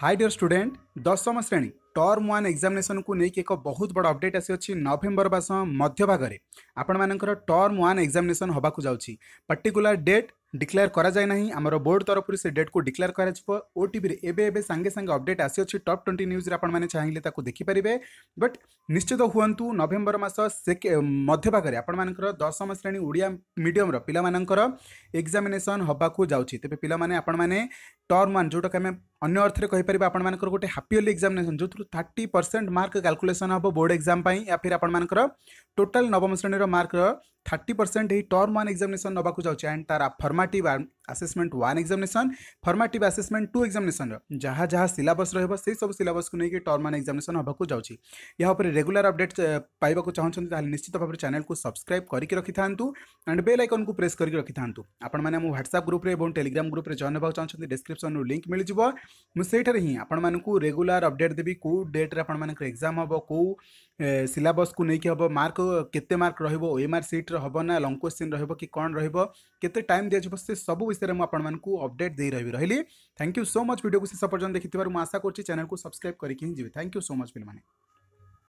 hi dear student दशम श्रेणी term one ଏକ୍ଜାମିନେସନକୁ ନେଇକି ଏକ ବହୁତ ବଡ଼ ଅପଡେଟ୍ ଆସିଅଛି ନଭେମ୍ବର ମାସ ମଧ୍ୟ ଭାଗରେ ଆପଣମାନଙ୍କର ଟର୍ମ ୱାନ୍ ଏକ୍ଜାମିନେସନ୍ ହେବାକୁ ଯାଉଛି ପାର୍ଟିକୁଲାର ଡେଟ୍ ଡିକ୍ଲେୟାର କରାଯାଇ ନାହିଁ ଆମର ବୋର୍ଡ଼ ତରଫରୁ ସେ ଡେଟ୍କୁ ଡିକ୍ଲେୟାର କରାଯିବ ଓଟିଭିରେ ଏବେ ଏବେ ସାଙ୍ଗେ ସାଙ୍ଗେ ଅପଡେଟ୍ ଆସିଅଛି ଟପ୍ ଟ୍ୱେଣ୍ଟି ନ୍ୟୁଜ୍ରେ ଆପଣମାନେ ଚାହିଁଲେ ତାକୁ ଦେଖିପାରିବେ ବଟ୍ ନିଶ୍ଚିତ ହୁଅନ୍ତୁ ନଭେମ୍ବର ମାସ ମଧ୍ୟ ଭାଗରେ ଆପଣମାନଙ୍କର ଦଶମ ଶ୍ରେଣୀ ଓଡ଼ିଆ ମିଡ଼ିୟମର ପିଲାମାନଙ୍କର ଏକ୍ଜାମିନେସନ୍ ହେବାକୁ ଯାଉଛି ତେବେ ପିଲାମାନେ ଆପଣମାନେ ଟର୍ମ ୱାନ୍ ଯେଉଁଟାକି ଆମେ अन्य अर्थ में कहीपर आपण गोटे हापिओली एक्जामेसन जो थर्टी परसेंट मार्क काल्कुलेसन हम बोर्ड एक्जाम या फिर आपर टोटाल नवम श्रेणी मार्क थर्टी परसेंट ही टर्म वन एक्जामेसन नाक जाऊँच एंड तार format assessment one examination format assessment two examination जहाँ जहाँ सिलबस रोह से सब सिलबस को लेकिन टर्म वन एक्जामेसन हाँक जाऊँच यहाँ रेगुला अपडेट पाइबा चाहते निश्चित भाव में चैनल को सब्सक्राइब करके रखि था एंड बेल आइकन को प्रेस करके रखि था आपण ह्वाट्सअप ग्रुप टेलीग्राम ग्रुप्रे में जॉइन होगा चाहते डिस्क्रिप्सन लिंक मिल जाए मुझे ही रेगुला अपडेट देवी कौ डेट्रे आपर एक्जाम हम कौ सिलस को लेकिन हम मार्क के मार्क रो एम आर सीट रहा लंग क्वेश्चन रोक कि कौन रत टाइम दिज्व से सब विषय में आपँ को अपडेट दे रही रही thank you so much video को शेष पर्यटन देखिए थी आशा चैनल को सब्सक्राइब करके जी थैंक यू सो मच पे मैंने